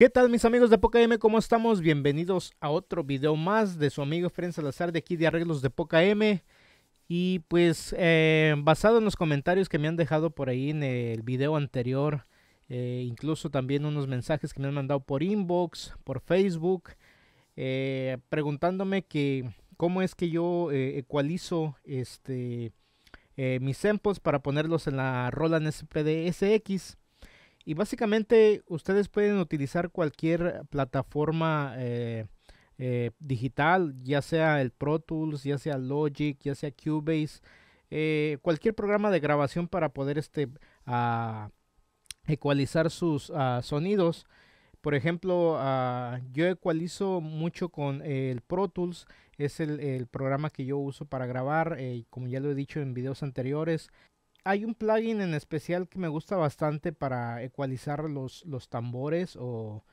¿Qué tal mis amigos de Poca M? ¿Cómo estamos? Bienvenidos a otro video más de su amigo Frenz Salazar de aquí de Arreglos de Poca M Y pues eh, basado en los comentarios que me han dejado por ahí en el video anterior, eh, incluso también unos mensajes que me han mandado por inbox, por Facebook, eh, preguntándome que cómo es que yo ecualizo este, mis samples para ponerlos en la Roland SPD SX. Y básicamente ustedes pueden utilizar cualquier plataforma eh, eh, digital, ya sea el Pro Tools, ya sea Logic, ya sea Cubase, eh, cualquier programa de grabación para poder este, ah, ecualizar sus ah, sonidos. Por ejemplo, ah, yo ecualizo mucho con el Pro Tools, es el, programa que yo uso para grabar, como ya lo he dicho en videos anteriores, hay un plugin en especial que me gusta bastante para ecualizar los, los tambores o,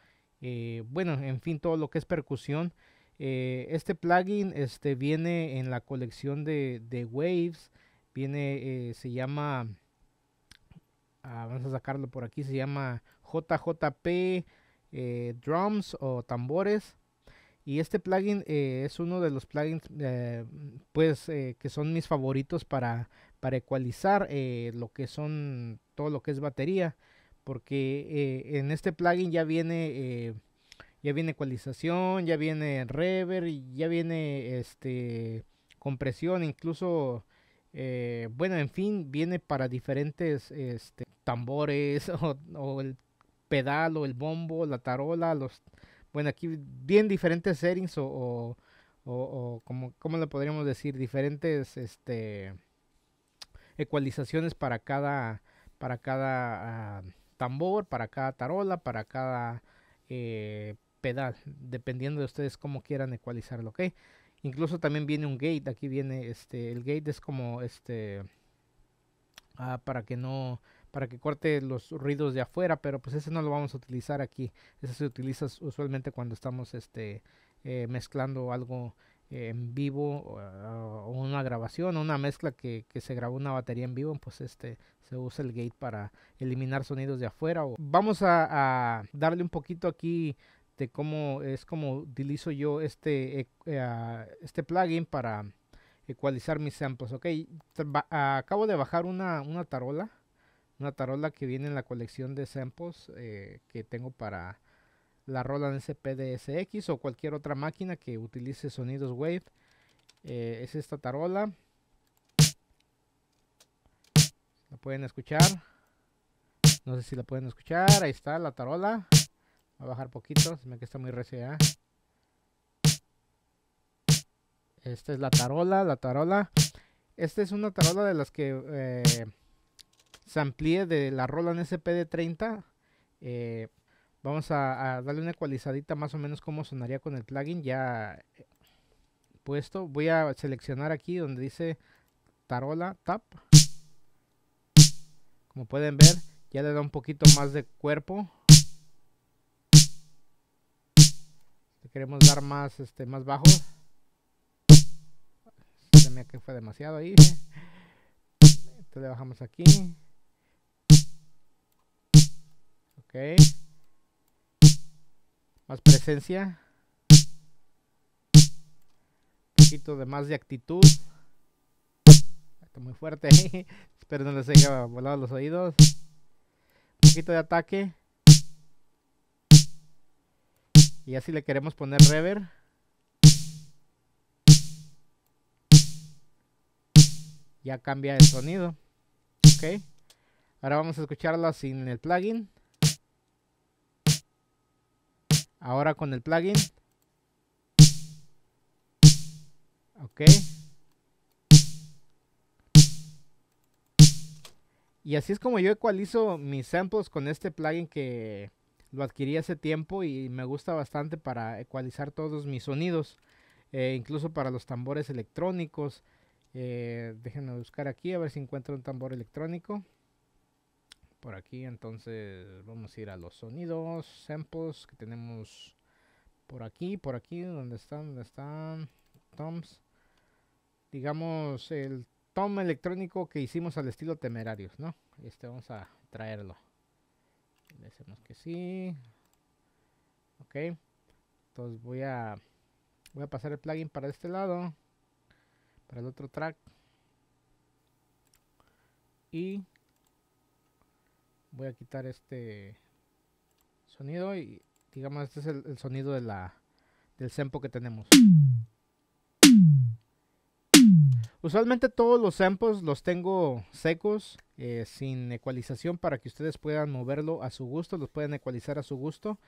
eh, bueno, en fin, todo lo que es percusión. Eh, este plugin este, viene en la colección de, Waves, viene, eh, se llama, ah, vamos a sacarlo por aquí, se llama JJP Drums o Tambores. Y este plugin es uno de los plugins pues, que son mis favoritos para para ecualizar eh, lo que son todo lo que es batería porque eh, en este plugin ya viene eh, ya viene ecualización ya viene reverb ya viene este compresión incluso bueno en fin viene para diferentes este, tambores o, el pedal o el bombo la tarola los bueno aquí bien diferentes settings o, o, como, como le podríamos decir diferentes este ecualizaciones para cada, para cada ah, tambor, para cada tarola, para cada eh, pedal, dependiendo de ustedes cómo quieran ecualizarlo, ¿ok? Incluso también viene un gate, aquí viene este, el gate es como este, ah, para que no, para que corte los ruidos de afuera, pero pues ese no lo vamos a utilizar aquí, ese se utiliza usualmente cuando estamos este, eh, mezclando algo en vivo o una grabación o una mezcla que, se grabó una batería en vivo, pues este se usa el gate para eliminar sonidos de afuera. Vamos a, darle un poquito aquí de cómo es como utilizo yo este, eh, eh, este plugin para ecualizar mis samples. Ok, acabo de bajar una, tarola, una tarola que viene en la colección de samples eh, que tengo para la Roland SPDSX o cualquier otra máquina que utilice sonidos wave. Eh, es esta tarola. La pueden escuchar. No sé si la pueden escuchar. Ahí está la tarola. Voy a bajar poquito. Se me que está muy recia. ¿eh? Esta es la tarola. La tarola. Esta es una tarola de las que eh, se amplíe de la Roland SPD30. Vamos a, darle una ecualizadita más o menos como sonaría con el plugin ya eh, puesto. Voy a seleccionar aquí donde dice tarola tap. Como pueden ver, ya le da un poquito más de cuerpo. queremos dar más, este, más bajo. Se me que fue demasiado ahí. Entonces le bajamos aquí. Ok más presencia, un poquito de más de actitud. Está muy fuerte, espero no les haya volado los oídos. Un poquito de ataque. Y así le queremos poner rever. Ya cambia el sonido. Ok. Ahora vamos a escucharla sin el plugin. Ahora con el plugin. Ok. Y así es como yo ecualizo mis samples con este plugin que lo adquirí hace tiempo y me gusta bastante para ecualizar todos mis sonidos, eh, incluso para los tambores electrónicos. Eh, déjenme buscar aquí a ver si encuentro un tambor electrónico por aquí. Entonces vamos a ir a los sonidos, samples que tenemos por aquí, por aquí, donde están, donde están toms. Digamos el tom electrónico que hicimos al estilo temerarios, ¿no? Este vamos a traerlo. Le que sí. Ok. Entonces voy a voy a pasar el plugin para este lado, para el otro track. Y voy a quitar este sonido y digamos este es el, sonido del sempo que tenemos. Usualmente todos los sempos los tengo secos, eh, sin ecualización, para que ustedes puedan moverlo a su gusto, los pueden ecualizar a su gusto.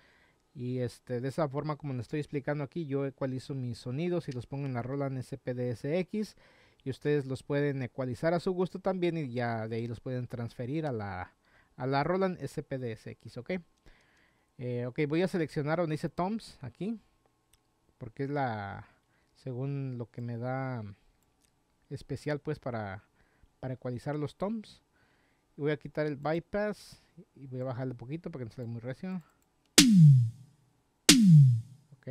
Y este, de esa forma, como les estoy explicando aquí, yo ecualizo mis sonidos y los pongo en la rola en SPDSX. Y ustedes los pueden ecualizar a su gusto también y ya de ahí los pueden transferir a la, a la Roland SPDSX, ¿ok? Eh, ok, voy a seleccionar donde dice Toms, aquí, porque es la, según lo que me da especial, pues, para, para ecualizar los Toms. voy a quitar el bypass y voy a bajarle un poquito para que no sale muy recio. Ok,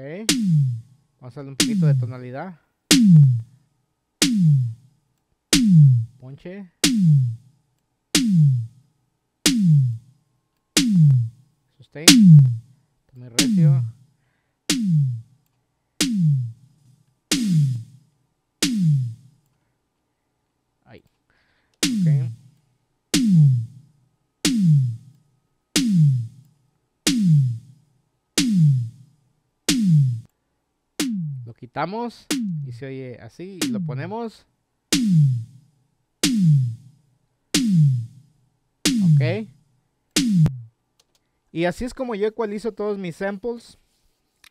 vamos a darle un poquito de tonalidad. Ponche. sustain. Me recio. Ahí. Okay. Lo quitamos y se oye así y lo ponemos. Okay. Y así es como yo ecualizo todos mis samples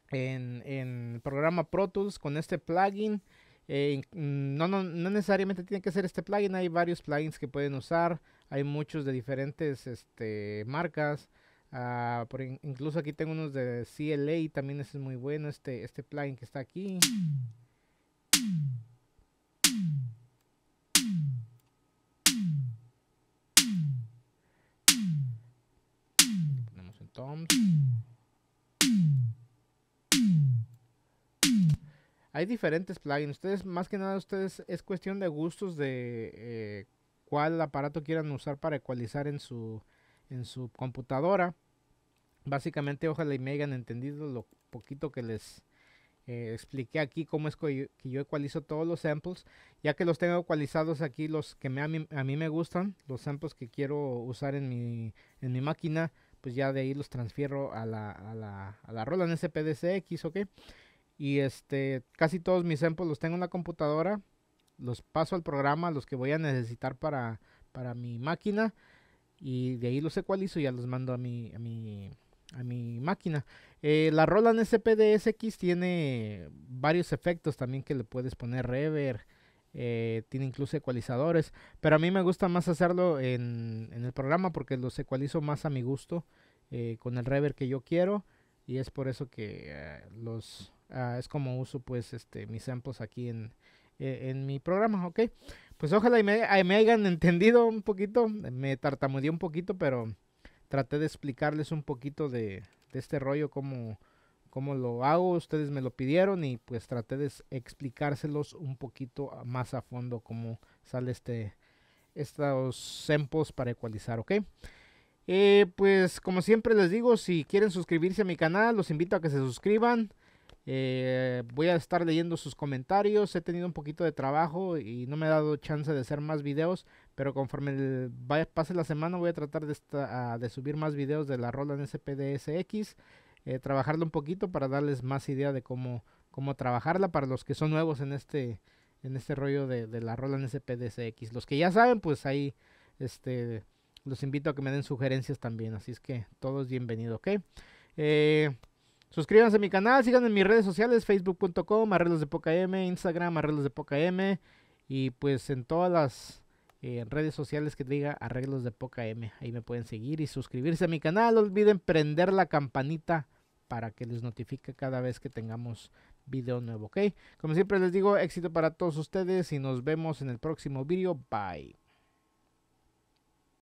en, en el programa Pro Tools con este plugin. Eh, no, no, necesariamente tiene que ser este plugin, hay varios plugins que pueden usar, hay muchos de diferentes este, marcas. Ah, incluso aquí tengo unos de CLA, también es muy bueno, este, este plugin que está aquí. Hay diferentes plugins. Ustedes, más que nada, ustedes es cuestión de gustos de eh, cuál aparato quieran usar para ecualizar en su, en su computadora. Básicamente, ojalá y me hayan entendido lo poquito que les, eh, expliqué aquí cómo es que yo, ecualizo todos los samples. Ya que los tengo ecualizados aquí, los que a, mí, me gustan, los samples que quiero usar en mi, en mi máquina, pues ya de ahí los transfiero a la, a la, a la Roland ok. Y este, casi todos mis samples los tengo en la computadora, los paso al programa, los que voy a necesitar para, mi máquina, y de ahí los ecualizo y ya los mando a mi, a mi máquina. Eh, la Roland SPDSX tiene varios efectos también que le puedes poner reverb eh, tiene incluso ecualizadores, pero a mí me gusta más hacerlo en, el programa porque los ecualizo más a mi gusto, eh, con el reverb que yo quiero, y es por eso que eh, los, ah, es como uso pues este, mis samples aquí en, e, mi programa, ¿ok? Pues ojalá me, hayan entendido un poquito, me tartamudeé un poquito, pero traté de explicarles un poquito de, este rollo, como cómo lo hago, ustedes me lo pidieron y pues traté de explicárselos un poquito más a fondo cómo sale este estos tempos para ecualizar, ¿ok? Eh, pues como siempre les digo, si quieren suscribirse a mi canal, los invito a que se suscriban. Eh, voy a estar leyendo sus comentarios. He tenido un poquito de trabajo y no me he dado chance de hacer más videos. Pero conforme vaya, pase la semana voy a tratar de, de subir más videos de la Roland SPDSX. Eh, trabajarlo un poquito para darles más idea de cómo, cómo trabajarla para los que son nuevos en este, en este rollo de, de la Roland SPDSX. Los que ya saben, pues ahí este, los invito a que me den sugerencias también. Así es que todos bienvenidos. bienvenido, eh, suscríbanse a mi canal, síganme en mis redes sociales, facebook.com, arreglos de poca M, Instagram, arreglos de poca M. Y pues en todas las eh, redes sociales que diga arreglos de poca M. Ahí me pueden seguir y suscribirse a mi canal. No olviden prender la campanita para que les notifique cada vez que tengamos video nuevo, ¿ok? Como siempre les digo, éxito para todos ustedes y nos vemos en el próximo video. Bye.